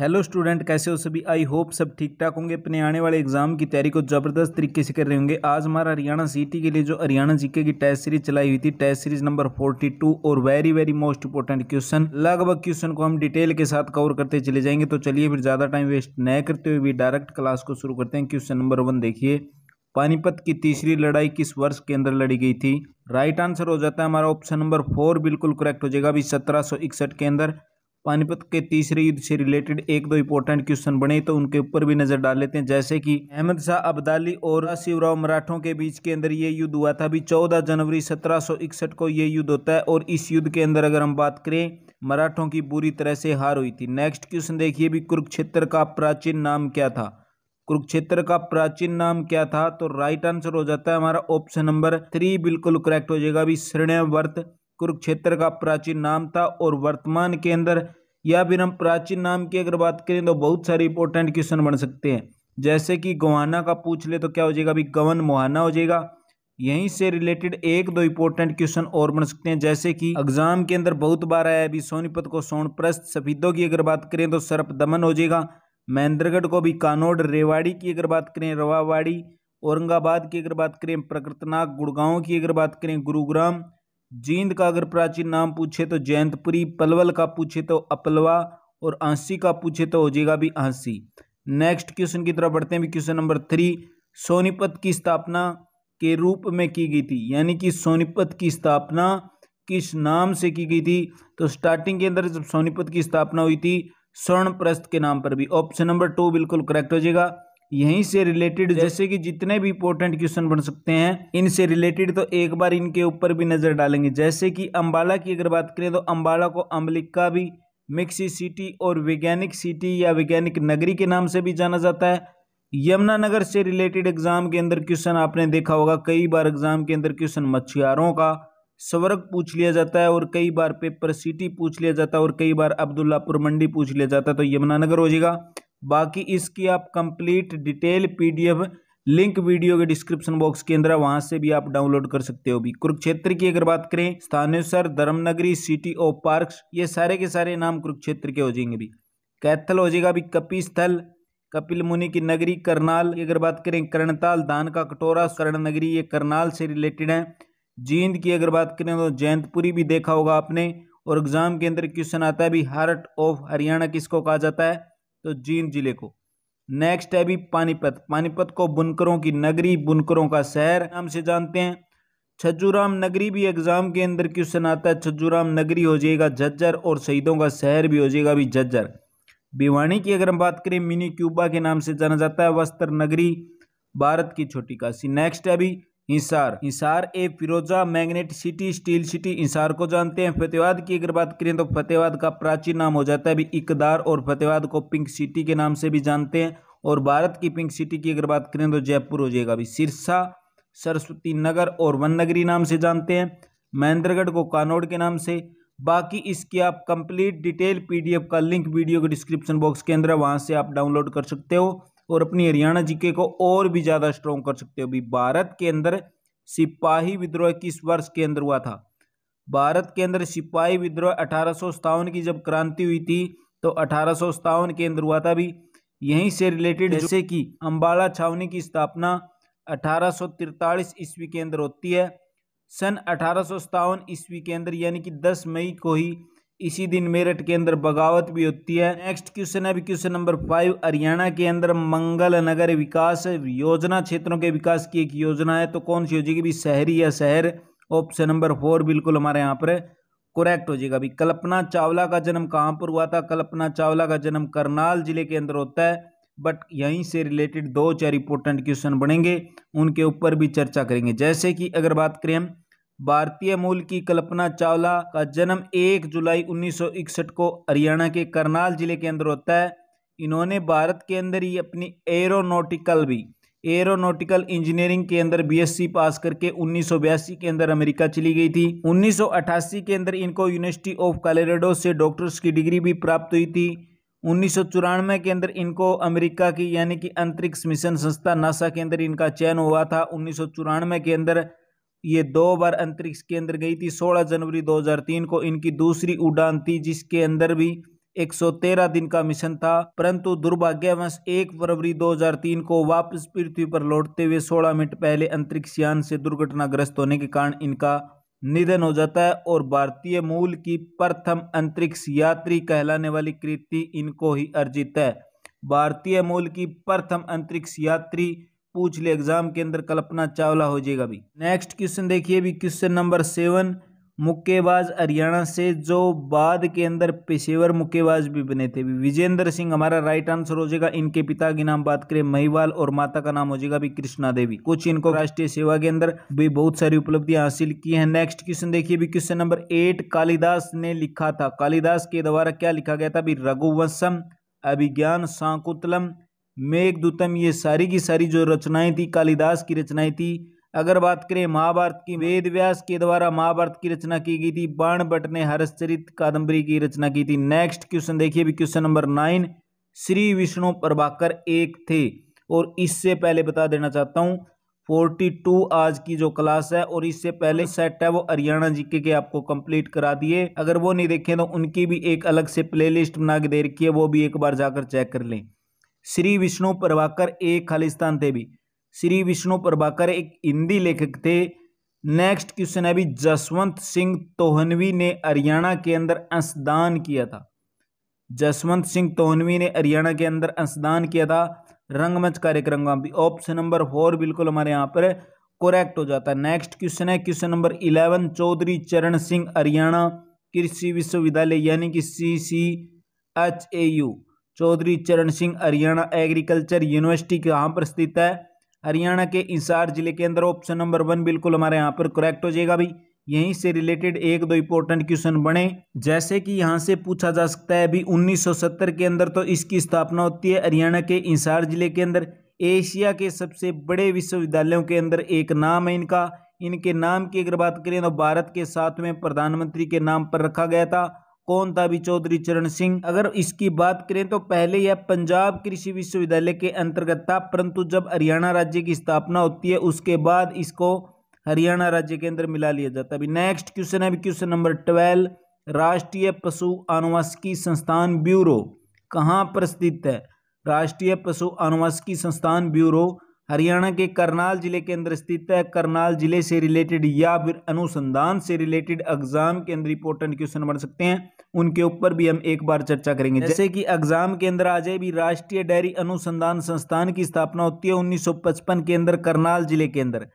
Hello student कैसे हो सभी आई होप सब ठीक ठाक होंगे अपने आने वाले एग्जाम की तैयारी को ज़बरदस्त तरीके से कर रहे होंगे आज हमारा हरियाणा सीटी के लिए जो हरियाणा जीके की टेस्ट सीरीज चलाई हुई थी टेस्ट सीरीज नंबर 42 और very very most important question लगभग क्वेश्चन को हम डिटेल के साथ कवर करते चले जाएंगे तो चलिए फिर ज़्यादा टाइम वेस्ट न करते हुए भी डायरेक्ट क्लास को शुरू करते हैं क्वेश्चन नंबर वन देखिए पानीपत की तीसरी लड़ाई किस वर्ष के अंदर लड़ी गई थी राइट आंसर हो जाता है हमारा ऑप्शन नंबर फोर बिल्कुल करेक्ट हो जाएगा अभी सत्रह के अंदर पानीपत के तीसरे युद्ध से रिलेटेड एक दो इंपॉर्टेंट क्वेश्चन बने तो उनके ऊपर भी नजर डाल लेते हैं जैसे कि अहमद शाह अब्दाली और शिवराव मराठों के बीच के अंदर ये युद्ध हुआ था अभी 14 जनवरी 1761 को ये युद्ध होता है और इस युद्ध के अंदर अगर हम बात करें मराठों की बुरी तरह से हार हुई थी नेक्स्ट क्वेश्चन देखिए भी कुरुक्षेत्र का प्राचीन नाम क्या था कुरुक्षेत्र का प्राचीन नाम क्या था तो राइट आंसर हो जाता है हमारा ऑप्शन नंबर थ्री बिल्कुल करेक्ट हो जाएगा अभी श्रेणव्रत कुरुक्षेत्र का प्राचीन नाम था और वर्तमान के अंदर या फिर हम प्राचीन नाम की अगर बात करें तो बहुत सारे इंपॉर्टेंट क्वेश्चन बन सकते हैं जैसे कि गवाना का पूछ ले तो क्या हो जाएगा अभी गवन मुहाना हो जाएगा यहीं से रिलेटेड एक दो इंपॉर्टेंट क्वेश्चन और बन सकते हैं जैसे कि एग्जाम के अंदर बहुत बार आया अभी सोनीपत को सोनप्रस्थ सफीदों की अगर बात करें तो सर्प दमन हो जाएगा महेंद्रगढ़ को भी कानोड रेवाड़ी की अगर बात करें रवावाड़ी औरंगाबाद की अगर बात करें प्रकृतनाग गुड़गांव की अगर बात करें गुरुग्राम जींद का अगर प्राचीन नाम पूछे तो जयंतपुरी पलवल का पूछे तो अपलवा और आंसी का पूछे तो हो जाएगा भी आंसी नेक्स्ट क्वेश्चन की तरफ बढ़ते हैं भी क्वेश्चन नंबर थ्री सोनीपत की स्थापना के रूप में की गई थी यानी कि सोनीपत की स्थापना किस नाम से की गई थी तो स्टार्टिंग के अंदर जब सोनीपत की स्थापना हुई थी स्वर्णप्रस्थ के नाम पर भी ऑप्शन नंबर टू बिल्कुल करेक्ट हो जाएगा यहीं से रिलेटेड जैसे कि जितने भी इंपोर्टेंट क्वेश्चन बन सकते हैं इनसे रिलेटेड तो एक बार इनके ऊपर भी नजर डालेंगे जैसे कि अम्बाला की अगर बात करें तो अम्बाला को अम्बलिका भी मिक्सी सिटी और वैज्ञानिक सिटी या वैज्ञानिक नगरी के नाम से भी जाना जाता है यमुनानगर से रिलेटेड एग्जाम के अंदर क्वेश्चन आपने देखा होगा कई बार एग्जाम के अंदर क्वेश्चन मछुआरों का स्वर्ग पूछ लिया जाता है और कई बार पेपर सिटी पूछ लिया जाता है और कई बार अब्दुल्लापुर मंडी पूछ लिया जाता है तो यमुनानगर हो जाएगा बाकी इसकी आप complete detail PDF link video के डिस्क्रिप्शन बॉक्स के अंदर वहां से भी आप डाउनलोड कर सकते हो भी कुरुक्षेत्र की अगर बात करें Sthaneshwar Dharmnagari city of park ये सारे के सारे नाम कुरुक्षेत्र के हो जाएंगे भी कैथल हो जाएगा भी कपी स्थल कपिल मुनि की नगरी करनाल की अगर बात करें कर्णताल दान का कटोरा स्वर्ण नगरी ये करनाल से रिलेटेड है जींद की अगर बात करें तो जयंतपुरी भी देखा होगा आपने और एग्जाम के अंदर क्वेश्चन आता है भी हार्ट ऑफ हरियाणा किसको कहा जाता है तो जींद जिले को नेक्स्ट है भी पानीपत पानीपत को बुनकरों की नगरी बुनकरों का शहर नाम से जानते हैं छज्जूराम नगरी भी एग्जाम के अंदर क्वेश्चन आता है छज्जूराम नगरी हो जाएगा झज्जर और शहीदों का शहर भी हो जाएगा भी झज्जर भिवाणी की अगर हम बात करें मिनी क्यूबा के नाम से जाना जाता है वस्त्र नगरी भारत की छोटी काशी नेक्स्ट है अभी इंसार इंसार ए Firoza magnet city steel city Hisar को जानते हैं फतेहाबाद की अगर बात करें तो फतेहाबाद का प्राचीन नाम हो जाता है अभी इकदार और फतेहाबाद को पिंक सिटी के नाम से भी जानते हैं और भारत की पिंक सिटी की अगर बात करें तो जयपुर हो जाएगा अभी सिरसा सरस्वती नगर और वन नगरी नाम से जानते हैं महेंद्रगढ़ को कानोड़ के नाम से बाकी इसकी आप कंप्लीट डिटेल पीडीएफ का लिंक वीडियो के डिस्क्रिप्शन बॉक्स के अंदर वहाँ से आप डाउनलोड कर सकते हो और अपनी हरियाणा जीके को और भी ज़्यादा स्ट्रॉन्ग कर सकते हो अभी भारत के अंदर सिपाही विद्रोह किस वर्ष के अंदर हुआ था भारत के अंदर सिपाही विद्रोह अठारह की जब क्रांति हुई थी तो अठारह के अंदर हुआ था अभी यहीं से रिलेटेड जैसे कि अम्बाला छावनी की स्थापना अठारह ईस्वी के अंदर होती है सन अठारह ईस्वी के अंदर यानी कि 10 मई को ही इसी दिन मेरठ के अंदर बगावत भी होती है नेक्स्ट क्वेश्चन है क्वेश्चन नंबर फाइव हरियाणा के अंदर मंगल नगर विकास योजना क्षेत्रों के विकास की एक योजना है तो कौन सी हो जाएगी भी शहरी या शहर ऑप्शन नंबर फोर बिल्कुल हमारे यहाँ पर करेक्ट हो जाएगा अभी कल्पना चावला का जन्म कहाँ पर हुआ था कल्पना चावला का जन्म करनाल जिले के अंदर होता है बट यहीं से रिलेटेड दो चार इंपोर्टेंट क्वेश्चन बनेंगे उनके ऊपर भी चर्चा करेंगे जैसे कि अगर बात करें हम भारतीय मूल की कल्पना चावला का जन्म 1 जुलाई 1961 को हरियाणा के करनाल जिले के अंदर होता है इन्होंने भारत के अंदर ही अपनी एरोनोटिकल भी एरोनोटिकल इंजीनियरिंग के अंदर बीएससी पास करके उन्नीस के अंदर अमेरिका चली गई थी 1988 के अंदर इनको यूनिवर्सिटी ऑफ कॉलोराडो से डॉक्टर्स की डिग्री भी प्राप्त हुई थी उन्नीस के अंदर इनको अमेरिका की यानी कि अंतरिक्ष मिशन संस्था नासा के अंदर इनका चयन हुआ था उन्नीस के अंदर ये दो बार अंतरिक्ष के अंदर गई थी 16 जनवरी 2003 को इनकी दूसरी उड़ान थी जिसके अंदर भी 113 दिन का मिशन था परंतु दुर्भाग्यवश 1 फरवरी 2003 को वापस पृथ्वी पर लौटते हुए 16 मिनट पहले अंतरिक्ष यान से दुर्घटनाग्रस्त होने के कारण इनका निधन हो जाता है और भारतीय मूल की प्रथम अंतरिक्ष यात्री कहलाने वाली कृति इनको ही अर्जित है भारतीय मूल की प्रथम अंतरिक्ष यात्री पूछ ले एग्जाम के अंदर कल्पना चावला हो जाएगा भी नेक्स्ट क्वेश्चन देखिए भी क्वेश्चन नंबर सेवन मुक्केबाज हरियाणा से जो बाद के अंदर पेशेवर मुक्केबाज भी बने थे भी विजेंद्र सिंह हमारा राइट आंसर हो जाएगा इनके पिता की नाम बात करें महिवाल और माता का नाम हो जाएगा भी कृष्णा देवी कुछ इनको राष्ट्रीय सेवा के अंदर भी बहुत सारी उपलब्धियां हासिल की हैं नेक्स्ट क्वेश्चन देखिए भी क्वेश्चन नंबर एट कालिदास ने लिखा था कालिदास के द्वारा क्या लिखा गया था भी रघुवंशम अभिज्ञान सांकुतलम मेघदूतम ये सारी की सारी जो रचनाएं थी कालिदास की रचनाएं थी अगर बात करें महाभारत की वेद व्यास के द्वारा महाभारत की रचना की गई थी बाण भट्ट ने हरश्चरित कादंबरी की रचना की थी नेक्स्ट क्वेश्चन देखिए भी question number nine Shri Vishnu Prabhakar एक थे और इससे पहले बता देना चाहता हूँ फोर्टी टू आज की जो क्लास है और इससे पहले सेट है वो हरियाणा जीके के आपको कंप्लीट करा दिए अगर वो नहीं देखें तो उनकी भी एक अलग से प्लेलिस्ट बना के दे रखी है वो भी एक बार जाकर चेक कर लें श्री विष्णु प्रभाकर एक खालिस्तान थे भी श्री विष्णु प्रभाकर एक हिंदी लेखक थे नेक्स्ट क्वेश्चन है भी जसवंत सिंह तोहनवी ने हरियाणा के अंदर अंशदान किया था जसवंत सिंह तोहनवी ने हरियाणा के अंदर अंशदान किया था रंगमंच कार्यक्रम का भी ऑप्शन नंबर फोर बिल्कुल हमारे यहाँ पर करेक्ट हो जाता है नेक्स्ट क्वेश्चन है question number eleven Chaudhary Charan Singh Haryana Krishi Vishwavidyalaya यानी कि C C H A U Chaudhary Charan Singh Haryana agriculture university कहाँ पर स्थित है हरियाणा के इंसार जिले के अंदर ऑप्शन नंबर वन बिल्कुल हमारे यहाँ पर करेक्ट हो जाएगा भाई यहीं से रिलेटेड एक दो इंपॉर्टेंट क्वेश्चन बने जैसे कि यहाँ से पूछा जा सकता है अभी 1970 के अंदर तो इसकी स्थापना होती है हरियाणा के इंसार जिले के अंदर एशिया के सबसे बड़े विश्वविद्यालयों के अंदर एक नाम है इनका इनके नाम की अगर बात करें तो भारत के सातवें प्रधानमंत्री के नाम पर रखा गया था कौन था भी चौधरी चरण सिंह अगर इसकी बात करें तो पहले यह पंजाब कृषि विश्वविद्यालय के अंतर्गत था परंतु जब हरियाणा राज्य की स्थापना होती है उसके बाद इसको हरियाणा राज्य के अंदर मिला लिया जाता है अभी नेक्स्ट क्वेश्चन है अभी क्वेश्चन नंबर ट्वेल्व राष्ट्रीय पशु आनुवांशिकी संस्थान ब्यूरो कहाँ पर स्थित है राष्ट्रीय पशु आनुवांशिकी संस्थान ब्यूरो हरियाणा के करनाल जिले के अंदर स्थित है करनाल जिले से रिलेटेड या फिर अनुसंधान से रिलेटेड एग्जाम के अंदर इंपोर्टेंट क्वेश्चन बन सकते हैं उनके ऊपर भी हम एक बार चर्चा करेंगे जैसे कि एग्जाम के अंदर आ जाए भी राष्ट्रीय डेयरी अनुसंधान संस्थान की स्थापना होती है उन्नीस के अंदर करनाल जिले के अंदर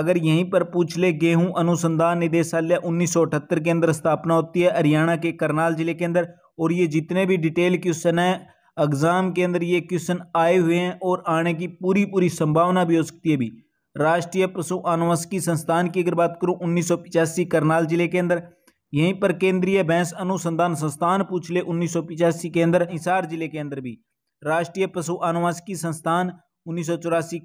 अगर यहीं पर पूछ ले गेहूं अनुसंधान निदेशालय उन्नीस के अंदर स्थापना होती है हरियाणा के करनाल जिले के अंदर और ये जितने भी डिटेल क्वेश्चन हैं एग्ज़ाम के अंदर ये क्वेश्चन आए हुए हैं और आने की पूरी पूरी संभावना भी हो सकती है अभी राष्ट्रीय पशु आनुवंशिकी संस्थान की अगर बात करूँ उन्नीस करनाल जिले के अंदर यहीं पर केंद्रीय भैंस अनुसंधान संस्थान पूछ ले उन्नीस के अंदर हिसार जिले के अंदर भी राष्ट्रीय पशु आनुवंशिकी संस्थान उन्नीस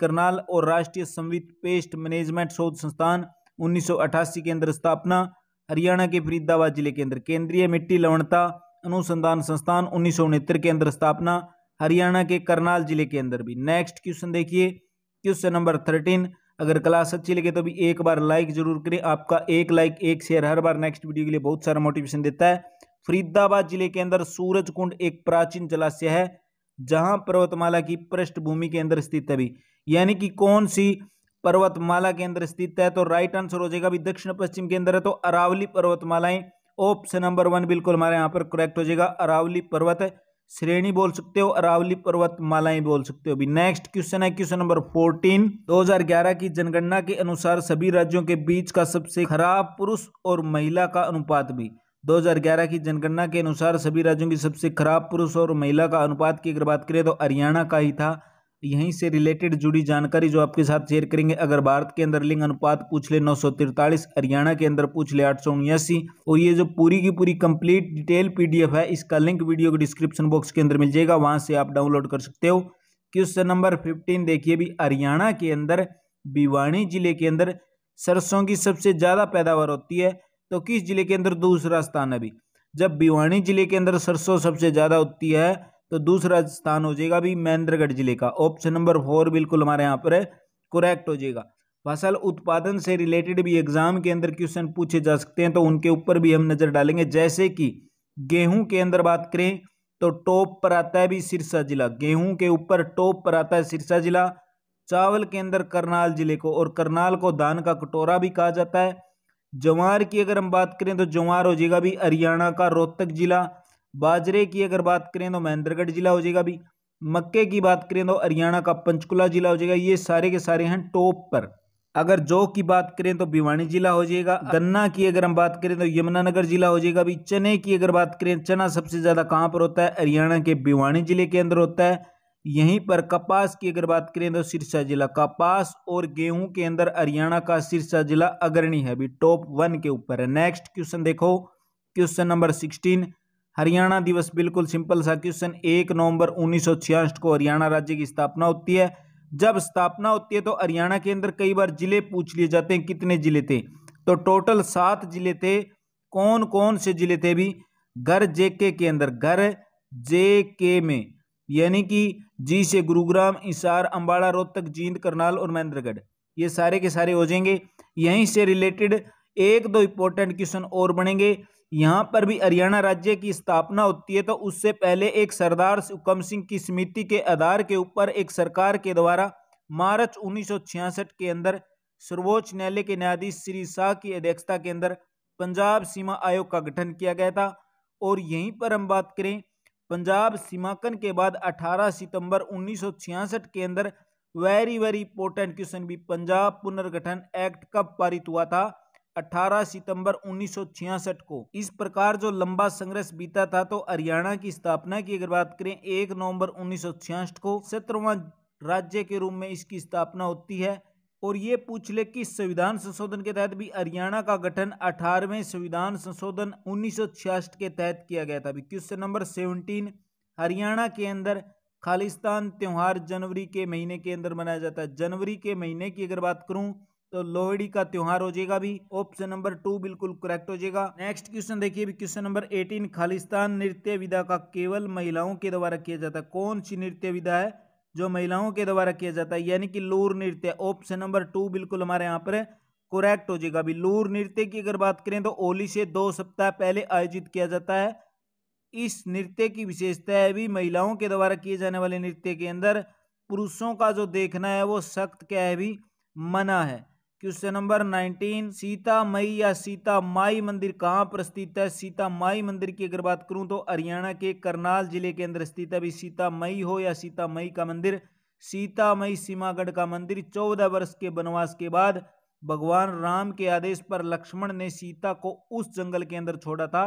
करनाल और राष्ट्रीय संवित पेस्ट मैनेजमेंट शोध संस्थान 1988 के अंदर स्थापना हरियाणा के फरीदाबाद जिले के अंदर केंद्रीय मिट्टी लवणता अनुसंधान संस्थान उन्नीस के अंदर स्थापना हरियाणा के करनाल जिले के अंदर भी नेक्स्ट क्वेश्चन देखिए क्वेश्चन नंबर थर्टीन अगर क्लास अच्छी लगे तो भी एक बार लाइक जरूर करें आपका एक लाइक एक शेयर हर बार नेक्स्ट वीडियो के लिए बहुत सारा मोटिवेशन देता है फरीदाबाद जिले के अंदर सूरज कुंड एक प्राचीन जलाशय है जहां पर्वतमाला की पृष्ठभूमि के अंदर स्थित है भी यानी कि कौन सी पर्वतमाला के अंदर स्थित है तो राइट आंसर हो जाएगा अभी दक्षिण पश्चिम के अंदर है तो अरावली पर्वतमालाएं ऑप्शन नंबर वन बिल्कुल हमारे यहाँ पर करेक्ट हो जाएगा अरावली पर्वत श्रेणी बोल सकते हो अरावली पर्वत मालाएं बोल सकते हो अभी नेक्स्ट क्वेश्चन है क्वेश्चन नंबर 14 2011 की जनगणना के अनुसार सभी राज्यों के बीच का सबसे खराब पुरुष और महिला का अनुपात भी 2011 की जनगणना के अनुसार सभी राज्यों की सबसे खराब पुरुष और महिला का अनुपात की अगर बात करें तो हरियाणा का ही था यहीं से रिलेटेड जुड़ी जानकारी जो आपके साथ शेयर करेंगे अगर भारत के अंदर लिंग अनुपात पूछ ले नौ हरियाणा के अंदर पूछ ले आठ और ये जो पूरी की पूरी कंप्लीट डिटेल पीडीएफ है इसका लिंक वीडियो के डिस्क्रिप्शन बॉक्स के अंदर मिल जाएगा वहाँ से आप डाउनलोड कर सकते हो क्वेश्चन नंबर फिफ्टीन देखिए भी हरियाणा के अंदर भिवानी जिले के अंदर सरसों की सबसे ज़्यादा पैदावार होती है तो किस जिले के अंदर दूसरा स्थान है अभी जब भिवानी जिले के अंदर सरसों सबसे ज़्यादा होती है तो दूसरा स्थान हो जाएगा अभी महेंद्रगढ़ जिले का ऑप्शन नंबर फोर बिल्कुल हमारे यहाँ पर करेक्ट हो जाएगा फसल उत्पादन से रिलेटेड भी एग्जाम के अंदर क्वेश्चन पूछे जा सकते हैं तो उनके ऊपर भी हम नज़र डालेंगे जैसे कि गेहूं के अंदर बात करें तो टॉप पर आता है भी सिरसा जिला गेहूं के ऊपर टॉप पर आता है सिरसा जिला चावल के अंदर करनाल जिले को और करनाल को धान का कटोरा भी कहा जाता है जवार की अगर हम बात करें तो जवार हो जाएगा भी हरियाणा का रोहतक जिला बाजरे की अगर बात करें तो महेंद्रगढ़ जिला हो जाएगा भी मक्के की बात करें तो हरियाणा का पंचकुला जिला हो जाएगा ये सारे के सारे हैं टॉप पर अगर जौ की बात करें तो भिवानी जिला हो जाएगा हाँ। गन्ना की अगर हम बात करें तो यमुनानगर जिला हो जाएगा अभी चने की अगर बात करें चना सबसे ज़्यादा कहाँ पर होता है हरियाणा के भिवानी जिले के अंदर होता है यहीं पर कपास की अगर बात करें तो सिरसा जिला कपास और गेहूं के अंदर हरियाणा का सिरसा जिला अग्रणी है अभी टॉप वन के ऊपर है नेक्स्ट क्वेश्चन देखो क्वेश्चन नंबर सिक्सटीन हरियाणा दिवस बिल्कुल सिंपल सा क्वेश्चन एक नवंबर उन्नीस को हरियाणा राज्य की स्थापना होती है जब स्थापना होती है तो हरियाणा के अंदर कई बार जिले पूछ लिए जाते हैं कितने जिले थे तो टोटल सात जिले थे कौन कौन से जिले थे भी घर जे के अंदर घर जे के में यानी कि जी से गुरुग्राम इसार अंबाड़ा रोहतक जींद करनाल और महेंद्रगढ़ ये सारे के सारे हो जाएंगे यहीं से रिलेटेड एक दो इंपॉर्टेंट क्वेश्चन और बनेंगे यहाँ पर भी हरियाणा राज्य की स्थापना होती है तो उससे पहले एक सरदार सुकम सिंह की समिति के आधार के ऊपर एक सरकार के द्वारा मार्च 1966 के अंदर सर्वोच्च न्यायालय के न्यायाधीश श्री शाह की अध्यक्षता के अंदर पंजाब सीमा आयोग का गठन किया गया था और यहीं पर हम बात करें पंजाब सीमांकन के बाद 18 सितंबर 1966 के अंदर वेरी वेरी इंपॉर्टेंट क्वेश्चन भी पंजाब पुनर्गठन एक्ट कब पारित हुआ था 18 सितंबर 1966 को इस प्रकार जो लंबा संघर्ष बीता था तो हरियाणा की स्थापना की अगर बात करें 1 नवंबर 1966 को सत्रवा राज्य के रूप में इसकी स्थापना होती है और ये पूछ ले कि संविधान संशोधन के तहत भी हरियाणा का गठन 18वें संविधान संशोधन 1966 के तहत किया गया था क्वेश्चन नंबर 17 हरियाणा के अंदर खालिस्तान त्यौहार जनवरी के महीने के अंदर मनाया जाता है जनवरी के महीने की अगर बात करूं तो लोहड़ी का त्योहार हो जाएगा भी ऑप्शन नंबर टू बिल्कुल करेक्ट हो जाएगा नेक्स्ट क्वेश्चन देखिए क्वेश्चन नंबर एटीन खालिस्तान नृत्य विधा का केवल महिलाओं के द्वारा किया जाता है कौन सी नृत्य विधा है जो महिलाओं के द्वारा किया जाता है यानी कि लूर नृत्य ऑप्शन नंबर टू बिल्कुल हमारे यहाँ पर करेक्ट हो जाएगा अभी लूर नृत्य की अगर बात करें तो होली से दो सप्ताह पहले आयोजित किया जाता है इस नृत्य की विशेषता है भी महिलाओं के द्वारा किए जाने वाले नृत्य के अंदर पुरुषों का जो देखना है वो सख्त क्या है भी मना है question number nineteen Sita Mai या सीता माई मंदिर कहाँ पर स्थित है सीता माई मंदिर की अगर बात करूँ तो हरियाणा के करनाल जिले के अंदर स्थित है अभी सीता मई हो या सीता मई का मंदिर सीता मई सीमागढ़ का मंदिर चौदह वर्ष के वनवास के बाद भगवान राम के आदेश पर लक्ष्मण ने सीता को उस जंगल के अंदर छोड़ा था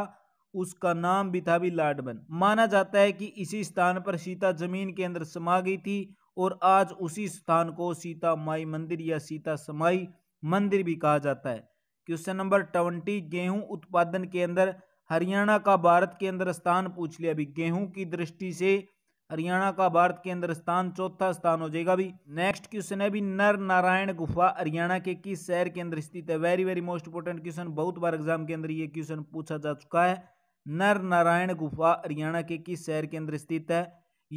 उसका नाम भी था भी लाडबन माना जाता है कि इसी स्थान पर सीता जमीन के अंदर समा गई थी और आज उसी स्थान को सीता माई मंदिर या सीता समाई मंदिर भी कहा जाता है क्वेश्चन नंबर ट्वेंटी गेहूं उत्पादन के अंदर हरियाणा का भारत के अंदर स्थान पूछ लिया अभी गेहूं की दृष्टि से हरियाणा का भारत के अंदर स्थान चौथा स्थान हो जाएगा अभी नेक्स्ट क्वेश्चन है अभी नर नारायण गुफा हरियाणा के किस शहर के अंदर स्थित है very very most important question बहुत बार एग्जाम के अंदर ये क्वेश्चन पूछा जा चुका है नर नारायण गुफा हरियाणा के किस शहर के अंदर स्थित है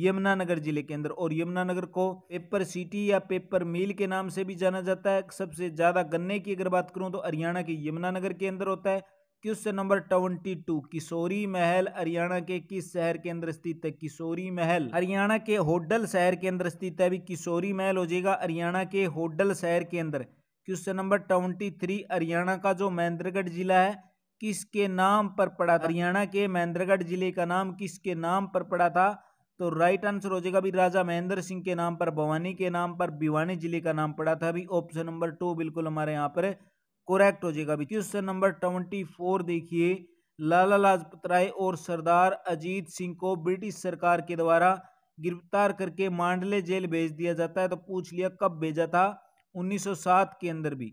यमुनानगर जिले के अंदर और यमुनानगर को पेपर सिटी या पेपर मिल के नाम से भी जाना जाता है सबसे ज़्यादा गन्ने की अगर बात करूँ तो हरियाणा के यमुनानगर के अंदर होता है question number twenty two Kishori Mahal Haryana के किस शहर के अंदर स्थित है किशोरी महल हरियाणा के होडल शहर के अंदर स्थित है अभी किशोरी महल हो जाएगा हरियाणा के होडल शहर के अंदर question number twenty three Haryana का जो महेंद्रगढ़ जिला है किसके नाम पर पड़ा था हरियाणा के महेंद्रगढ़ जिले का नाम किसके नाम पर पड़ा था तो राइट आंसर हो जाएगा अभी राजा महेंद्र सिंह के नाम पर भवानी के नाम पर भिवानी जिले का नाम पड़ा था अभी ऑप्शन नंबर टू बिल्कुल हमारे यहाँ पर करेक्ट हो जाएगा अभी क्वेश्चन नंबर ट्वेंटी फोर देखिए लाला लाजपत राय और सरदार अजीत सिंह को ब्रिटिश सरकार के द्वारा गिरफ्तार करके मांडले जेल भेज दिया जाता है तो पूछ लिया कब भेजा था 1907 के अंदर भी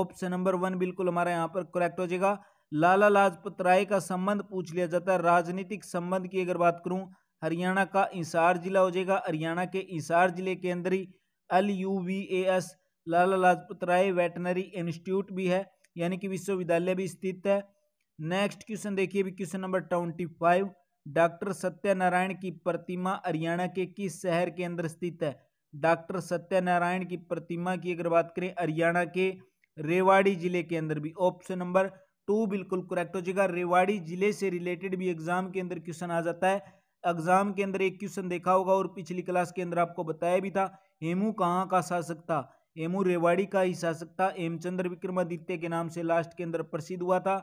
ऑप्शन नंबर वन बिल्कुल हमारा यहाँ पर करेक्ट हो जाएगा लाला लाजपत राय का संबंध पूछ लिया जाता है राजनीतिक संबंध की अगर बात करूं हरियाणा का इंसार जिला हो जाएगा हरियाणा के इंसार जिले के अंदर ही L U V A S Lala Lajpat Rai veterinary institute भी है यानी कि विश्वविद्यालय भी स्थित है नेक्स्ट क्वेश्चन देखिए भी question number twenty five doctor Satyanarayan की प्रतिमा हरियाणा के किस शहर के अंदर स्थित है डॉक्टर सत्यनारायण की प्रतिमा की अगर बात करें हरियाणा के रेवाड़ी जिले के अंदर भी ऑप्शन नंबर टू बिल्कुल करेक्ट हो जाएगा रेवाड़ी जिले से रिलेटेड भी एग्जाम के अंदर क्वेश्चन आ जाता है एग्जाम के अंदर एक क्वेश्चन देखा होगा और पिछली क्लास के अंदर आपको बताया भी था हेमू कहाँ का शासक था हेमू रेवाड़ी का ही शासक था हेमचंद्र विक्रमादित्य के नाम से लास्ट के अंदर प्रसिद्ध हुआ था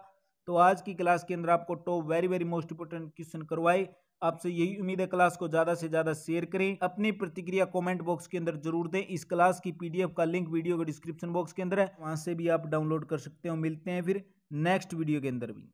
तो आज की क्लास के अंदर आपको top very very most important question करवाए आपसे यही उम्मीद है क्लास को ज़्यादा से ज़्यादा शेयर करें अपनी प्रतिक्रिया कमेंट बॉक्स के अंदर जरूर दें इस क्लास की पीडीएफ का लिंक वीडियो के डिस्क्रिप्शन बॉक्स के अंदर है वहाँ से भी आप डाउनलोड कर सकते हो मिलते हैं फिर नेक्स्ट वीडियो के अंदर भी